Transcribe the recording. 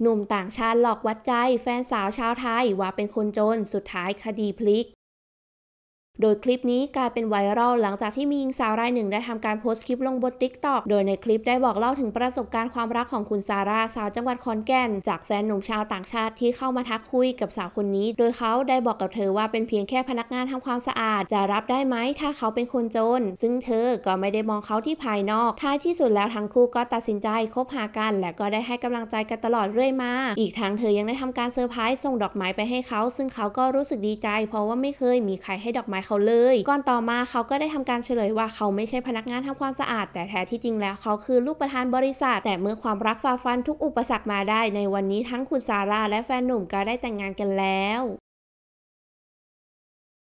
หนุ่มต่างชาติหลอกวัดใจแฟนสาวชาวไทยว่าเป็นคนจนสุดท้ายคดีพลิกโดยคลิปนี้กลายเป็นไวรัลหลังจากที่มีหญิงสาวรายหนึ่ง ได้ทำการโพสต์คลิปลงบนทิกตอกโดยในคลิปได้บอก เล่าถึงประสบการณ์ความรักของคุณซาร่าสาวจังหวัดคอนแก่น จากแฟนหนุ่มชาวต่างชาติที่เข้ามาทักคุยกับสาวคนนี้ โดยเขาได้บอกกับเธอว่าเป็นเพียงแค่พนักงานทำความสะอาดจะรับได้ไหมถ้าเขาเป็นคนจนซึ่งเธอก็ไม่ได้มองเขาที่ภายนอกท้ายที่สุดแล้วทั้งคู่ก็ตัดสินใจคบหากัน และก็ได้ให้กำลังใจกันตลอดเรื่อยมา อีกทางเธอยังได้ทำการเซอร์ไพรส์ส่งดอกไม้ไปให้เขาซึ่งเขาก็รู้สึกดีใจ เพราะว่าไม่เคยมีใครให้ดอกไม้ขาเลยก่อนต่อมาเขาก็ได้ทำการเฉลยว่าเขาไม่ใช่พนักงานทำความสะอาด แต่แท้ที่จริงแล้วเขาคือลูกประธานบริษัทแต่เมื่อความรักฝ่าฟันทุกอุปสรรคมาได้ในวันนี้ทั้งคุณซาร่าและแฟนหนุ่มก็ได้แต่งงานกันแล้ว